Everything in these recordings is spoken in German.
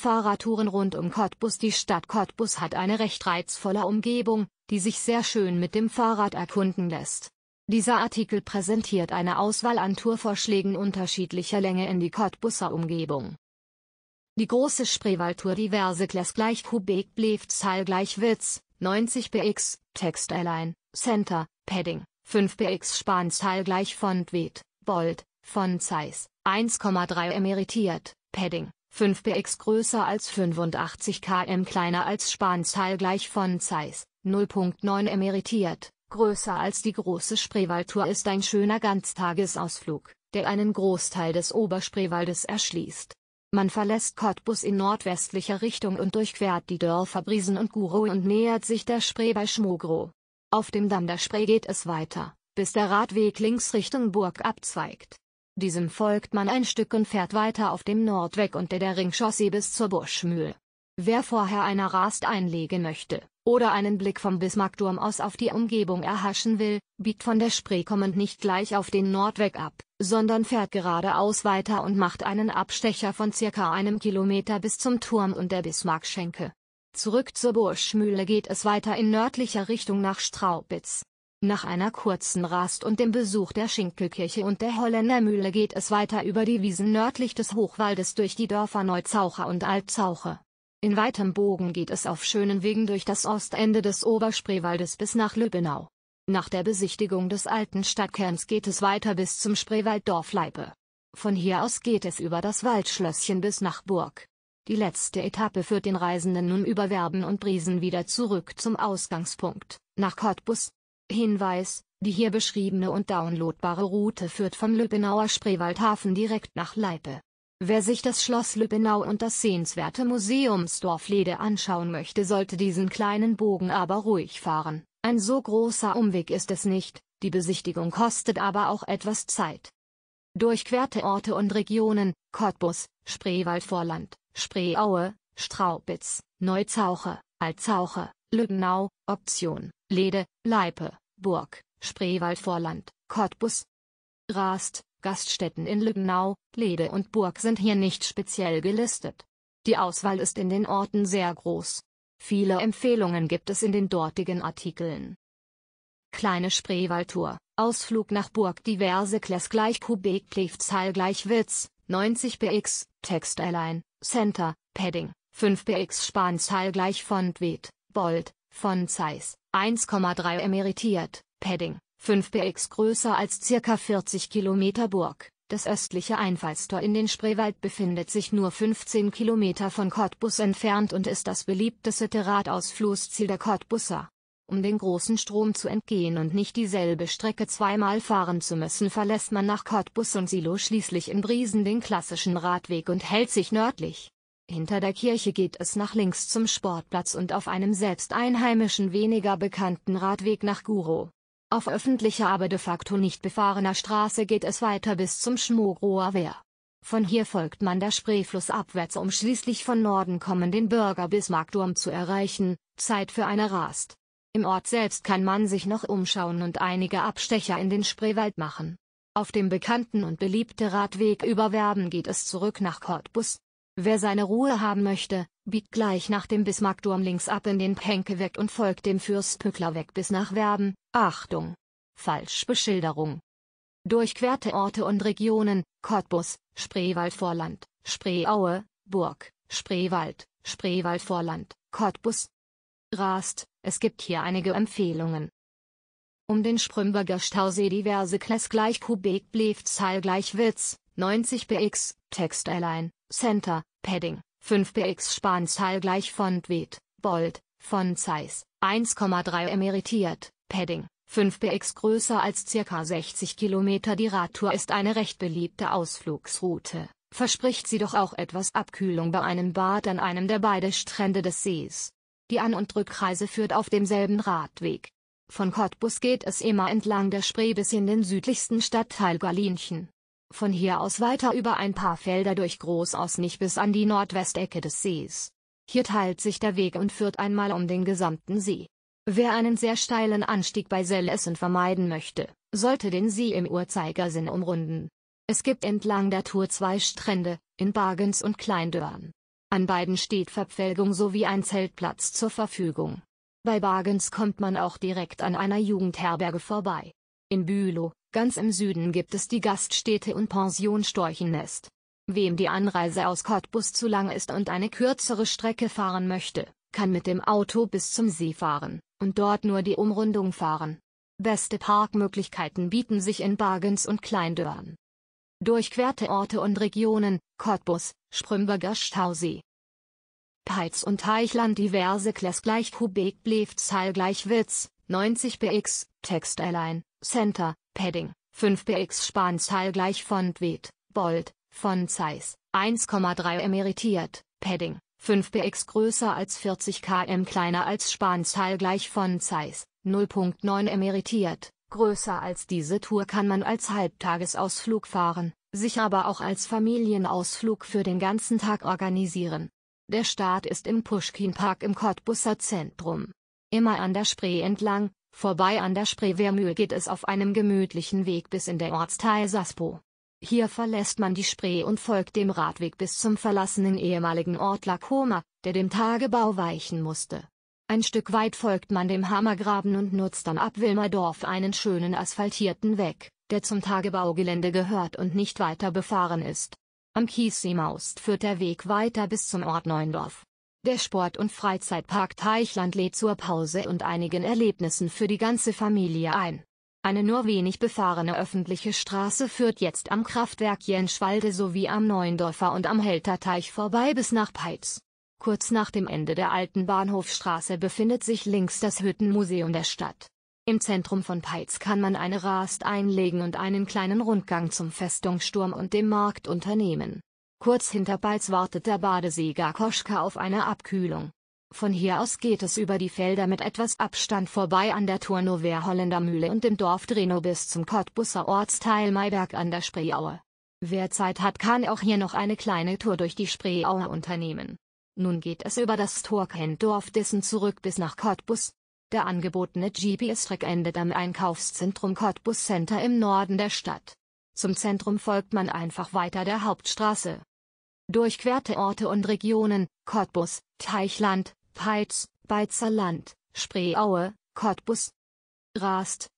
Fahrradtouren rund um Cottbus. Die Stadt Cottbus hat eine recht reizvolle Umgebung, die sich sehr schön mit dem Fahrrad erkunden lässt. Dieser Artikel präsentiert eine Auswahl an Tourvorschlägen unterschiedlicher Länge in die Cottbuser Umgebung. Die große Spreewaldtour diverse Class gleich Kubik Bleefzahl gleich Witz, 90 px, Text Align, Center, Padding, 5 BX Spanzahl gleich Fontwet, Bold, Font Size, 1,3 emeritiert, Padding, 5px größer als 85 km kleiner als Spanzeil gleich von Zeiss, 0.9 emeritiert, größer als die große Spreewaldtour ist ein schöner Ganztagesausflug, der einen Großteil des Oberspreewaldes erschließt. Man verlässt Cottbus in nordwestlicher Richtung und durchquert die Dörfer Briesen und Gurow und nähert sich der Spree bei Schmogro. Auf dem Damm der Spree geht es weiter, bis der Radweg links Richtung Burg abzweigt. Diesem folgt man ein Stück und fährt weiter auf dem Nordweg unter der Ringchaussee bis zur Buschmühl. Wer vorher eine Rast einlegen möchte, oder einen Blick vom Bismarckturm aus auf die Umgebung erhaschen will, biegt von der Spree kommend nicht gleich auf den Nordweg ab, sondern fährt geradeaus weiter und macht einen Abstecher von circa einem Kilometer bis zum Turm und der Bismarckschenke. Zurück zur Burschmühle geht es weiter in nördlicher Richtung nach Straubitz. Nach einer kurzen Rast und dem Besuch der Schinkelkirche und der Holländermühle geht es weiter über die Wiesen nördlich des Hochwaldes durch die Dörfer Neuzaucher und Altzaucher. In weitem Bogen geht es auf schönen Wegen durch das Ostende des Oberspreewaldes bis nach Lübbenau. Nach der Besichtigung des alten Stadtkerns geht es weiter bis zum Spreewalddorf Leipe. Von hier aus geht es über das Waldschlösschen bis nach Burg. Die letzte Etappe führt den Reisenden nun über Werben und Briesen wieder zurück zum Ausgangspunkt, nach Cottbus, Hinweis, die hier beschriebene und downloadbare Route führt vom Lübbenauer Spreewaldhafen direkt nach Leipe. Wer sich das Schloss Lübbenau und das sehenswerte Museumsdorf Lede anschauen möchte, sollte diesen kleinen Bogen aber ruhig fahren. Ein so großer Umweg ist es nicht, die Besichtigung kostet aber auch etwas Zeit. Durchquerte Orte und Regionen, Cottbus, Spreewaldvorland, Spreeaue, Straubitz, Neuzauche, Altzauche, Lübbenau, Option, Lede, Leipe. Burg, Spreewaldvorland, Cottbus. Rast, Gaststätten in Lübbenau, Lede und Burg sind hier nicht speziell gelistet. Die Auswahl ist in den Orten sehr groß. Viele Empfehlungen gibt es in den dortigen Artikeln. Kleine Spreewaldtour, Ausflug nach Burg diverse Kles gleich Kubik Plevzahl gleich Witz, 90 px, Text allein, Center, Padding, 5 px Spanzahl gleich Fontwet, Bold, von Zeiss, 1,3 emeritiert, Padding, 5 px größer als ca. 40 Kilometer Burg. Das östliche Einfallstor in den Spreewald befindet sich nur 15 Kilometer von Cottbus entfernt und ist das beliebteste Terradausflussziel der Cottbusser. Um den großen Strom zu entgehen und nicht dieselbe Strecke zweimal fahren zu müssen, verlässt man nach Cottbus und Silo schließlich in Briesen den klassischen Radweg und hält sich nördlich hinter der Kirche geht es nach links zum Sportplatz und auf einem selbst einheimischen weniger bekannten Radweg nach Guro. Auf öffentlicher aber de facto nicht befahrener Straße geht es weiter bis zum Schmogroer Wehr. Von hier folgt man der Spreefluss abwärts, um schließlich von Norden kommen den Bürger Bismarckturm zu erreichen, Zeit für eine Rast. Im Ort selbst kann man sich noch umschauen und einige Abstecher in den Spreewald machen. Auf dem bekannten und beliebten Radweg über Werben geht es zurück nach Cottbus, Wer seine Ruhe haben möchte, biegt gleich nach dem Bismarckdurm links ab in den Penkeweg und folgt dem Fürstpücklerweg bis nach Werben. Achtung! Falschbeschilderung. Durchquerte Orte und Regionen, Cottbus, Spreewaldvorland, Spreeaue, Burg, Spreewald, Spreewaldvorland, Cottbus. Rast, es gibt hier einige Empfehlungen. Um den Sprümberger Stausee diverse Kles gleich Kubik Blefzal gleich Witz, 90 px, Text allein, Center, Padding, 5 px Spanzahl gleich Font Weet, Bold, Font Size, 1,3 emeritiert, Padding, 5 px größer als ca. 60 km. Die Radtour ist eine recht beliebte Ausflugsroute, verspricht sie doch auch etwas Abkühlung bei einem Bad an einem der beiden Strände des Sees. Die An- und Rückreise führt auf demselben Radweg. Von Cottbus geht es immer entlang der Spree bis in den südlichsten Stadtteil Galinchen. Von hier aus weiter über ein paar Felder durch Großausnich bis an die Nordwestecke des Sees. Hier teilt sich der Weg und führt einmal um den gesamten See. Wer einen sehr steilen Anstieg bei Sellessen vermeiden möchte, sollte den See im Uhrzeigersinn umrunden. Es gibt entlang der Tour zwei Strände, in Bargens und Kleindörn. An beiden steht Verpfälgung sowie ein Zeltplatz zur Verfügung. Bei Bargens kommt man auch direkt an einer Jugendherberge vorbei. In Bülow, Ganz im Süden gibt es die Gaststätte und Pension Storchennest. Wem die Anreise aus Cottbus zu lang ist und eine kürzere Strecke fahren möchte, kann mit dem Auto bis zum See fahren und dort nur die Umrundung fahren. Beste Parkmöglichkeiten bieten sich in Bargens und Kleindörn. Durchquerte Orte und Regionen, Cottbus, Sprümberger Stausee. Peitz und Teichland diverse Kles gleich Kubek Blefzahl gleich Witz, 90 px, Text Allein, Center, Padding, 5 px Spanzahl gleich Font Wet, Bold, Font Size, 1,3 emeritiert, Padding, 5 px größer als 40 km kleiner als Spanzahl gleich Font Size, 0.9 emeritiert, größer als diese Tour kann man als Halbtagesausflug fahren, sich aber auch als Familienausflug für den ganzen Tag organisieren. Der Start ist im Pushkin Park im Cottbusser Zentrum. Immer an der Spree entlang, Vorbei an der Spreewehrmühl geht es auf einem gemütlichen Weg bis in den Ortsteil Saspo. Hier verlässt man die Spree und folgt dem Radweg bis zum verlassenen ehemaligen Ort Lakoma, der dem Tagebau weichen musste. Ein Stück weit folgt man dem Hammergraben und nutzt dann ab Wilmerdorf einen schönen asphaltierten Weg, der zum Tagebaugelände gehört und nicht weiter befahren ist. Am Kiesseemaust führt der Weg weiter bis zum Ort Neundorf. Der Sport- und Freizeitpark Teichland lädt zur Pause und einigen Erlebnissen für die ganze Familie ein. Eine nur wenig befahrene öffentliche Straße führt jetzt am Kraftwerk Jenschwalde sowie am Neuendorfer und am Helter Teich vorbei bis nach Peitz. Kurz nach dem Ende der alten Bahnhofstraße befindet sich links das Hüttenmuseum der Stadt. Im Zentrum von Peitz kann man eine Rast einlegen und einen kleinen Rundgang zum Festungssturm und dem Markt unternehmen. Kurz hinter Balz wartet der Badeseeger Koschka auf eine Abkühlung. Von hier aus geht es über die Felder mit etwas Abstand vorbei an der Turnower Holländer Mühle und dem Dorf Dreno bis zum Cottbusser Ortsteil Mayberg an der Spreeaue. Wer Zeit hat, kann auch hier noch eine kleine Tour durch die Spreeaue unternehmen. Nun geht es über das Tor Dissen zurück bis nach Cottbus. Der angebotene GPS-Track endet am Einkaufszentrum Cottbus Center im Norden der Stadt. Zum Zentrum folgt man einfach weiter der Hauptstraße durchquerte Orte und Regionen, Cottbus, Teichland, Peitz, Beizer Spreeaue, Cottbus, Rast.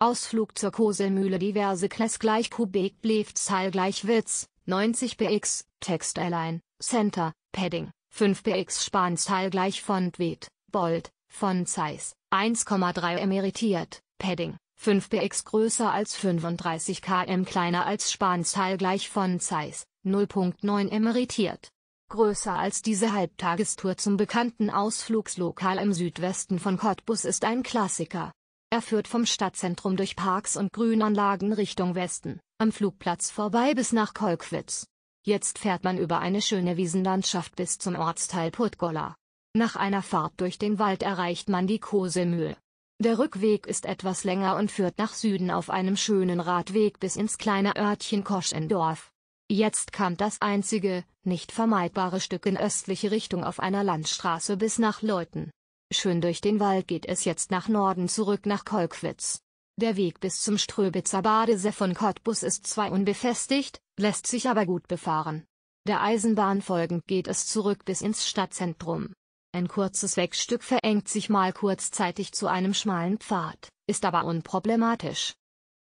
Ausflug zur Koselmühle diverse Kles gleich Kubik Bleefzahl gleich Witz, 90 BX, Textiline, Center, Padding, 5 px Spanzahl gleich Fontwet, Bold, von Zeiss, 1,3 emeritiert, Padding, 5bx größer als 35 km kleiner als Spansteil gleich von Zeiss, 0.9 emeritiert. Größer als diese Halbtagestour zum bekannten Ausflugslokal im Südwesten von Cottbus ist ein Klassiker. Er führt vom Stadtzentrum durch Parks und Grünanlagen Richtung Westen, am Flugplatz vorbei bis nach Kolkwitz. Jetzt fährt man über eine schöne Wiesenlandschaft bis zum Ortsteil Putgola. Nach einer Fahrt durch den Wald erreicht man die Kosemühl. Der Rückweg ist etwas länger und führt nach Süden auf einem schönen Radweg bis ins kleine Örtchen Koschendorf. Jetzt kam das einzige, nicht vermeidbare Stück in östliche Richtung auf einer Landstraße bis nach Leuten. Schön durch den Wald geht es jetzt nach Norden zurück nach Kolkwitz. Der Weg bis zum Ströbitzer Badesee von Cottbus ist zwar unbefestigt, lässt sich aber gut befahren. Der Eisenbahn folgend geht es zurück bis ins Stadtzentrum. Ein kurzes Wegstück verengt sich mal kurzzeitig zu einem schmalen Pfad, ist aber unproblematisch.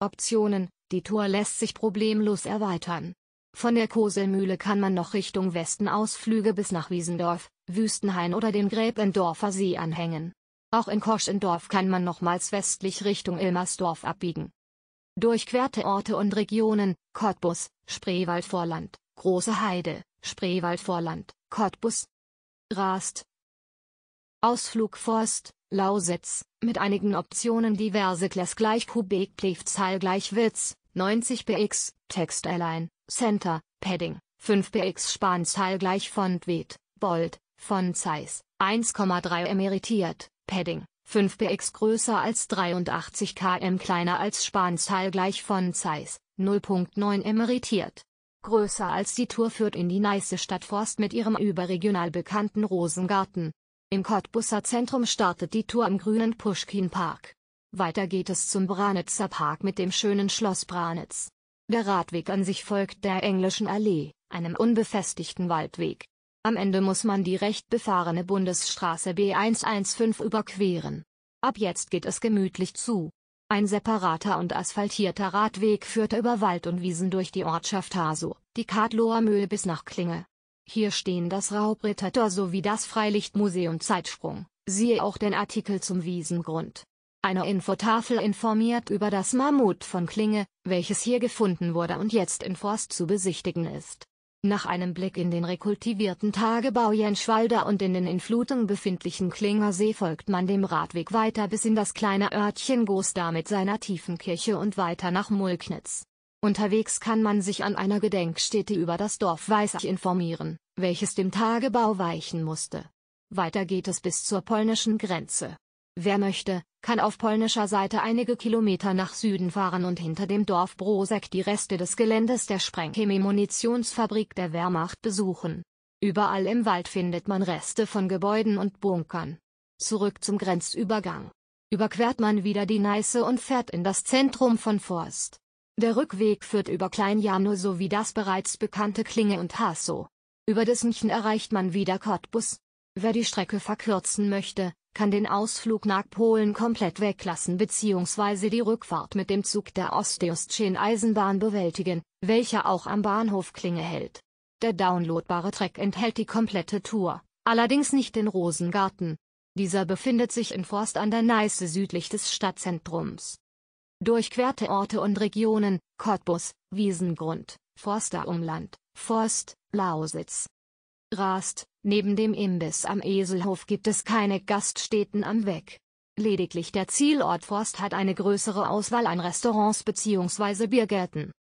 Optionen, die Tour lässt sich problemlos erweitern. Von der Koselmühle kann man noch Richtung Westen Ausflüge bis nach Wiesendorf, Wüstenhain oder dem Gräbendorfer See anhängen. Auch in Koschendorf kann man nochmals westlich Richtung Ilmersdorf abbiegen. Durchquerte Orte und Regionen, Cottbus, Spreewaldvorland, Große Heide, Spreewaldvorland, Cottbus. Rast, Ausflug Forst, Lausitz, mit einigen Optionen diverse Class gleich Kubik Plichtzahl gleich Witz, 90 px, Text Align, Center, Padding, 5 BX Spanzahl gleich Font Weight, Bold, Font Size, 1,3 emeritiert, Padding, 5 px größer als 83 km kleiner als Spanzahl gleich Font Size, 0.9 emeritiert. Größer als die Tour führt in die nice Stadt Forst mit ihrem überregional bekannten Rosengarten, im Cottbusser Zentrum startet die Tour im grünen Puschkin-Park. Weiter geht es zum Branitzer Park mit dem schönen Schloss Branitz. Der Radweg an sich folgt der Englischen Allee, einem unbefestigten Waldweg. Am Ende muss man die recht befahrene Bundesstraße B115 überqueren. Ab jetzt geht es gemütlich zu. Ein separater und asphaltierter Radweg führt über Wald und Wiesen durch die Ortschaft Hasow, die Kadloer Mühl bis nach Klinge. Hier stehen das Raubrittertor sowie das Freilichtmuseum Zeitsprung, siehe auch den Artikel zum Wiesengrund. Eine Infotafel informiert über das Mammut von Klinge, welches hier gefunden wurde und jetzt in Forst zu besichtigen ist. Nach einem Blick in den rekultivierten Tagebau Jenschwalder und in den in Flutung befindlichen Klingersee folgt man dem Radweg weiter bis in das kleine Örtchen Goster mit seiner tiefen Kirche und weiter nach Mulknitz. Unterwegs kann man sich an einer Gedenkstätte über das Dorf Weißach informieren, welches dem Tagebau weichen musste. Weiter geht es bis zur polnischen Grenze. Wer möchte, kann auf polnischer Seite einige Kilometer nach Süden fahren und hinter dem Dorf Brosek die Reste des Geländes der Sprengchemie-Munitionsfabrik der Wehrmacht besuchen. Überall im Wald findet man Reste von Gebäuden und Bunkern. Zurück zum Grenzübergang. Überquert man wieder die Neiße und fährt in das Zentrum von Forst. Der Rückweg führt über Kleinjano sowie das bereits bekannte Klinge und Hasso. Über das München erreicht man wieder Cottbus. Wer die Strecke verkürzen möchte, kann den Ausflug nach Polen komplett weglassen bzw. die Rückfahrt mit dem Zug der Osteostschen-Eisenbahn bewältigen, welcher auch am Bahnhof Klinge hält. Der downloadbare Track enthält die komplette Tour, allerdings nicht den Rosengarten. Dieser befindet sich in Forst an der Neiße südlich des Stadtzentrums durchquerte Orte und Regionen, Cottbus, Wiesengrund, Forsterumland, Forst, Lausitz. Rast, neben dem Imbiss am Eselhof gibt es keine Gaststätten am Weg. Lediglich der Zielort Forst hat eine größere Auswahl an Restaurants bzw. Biergärten.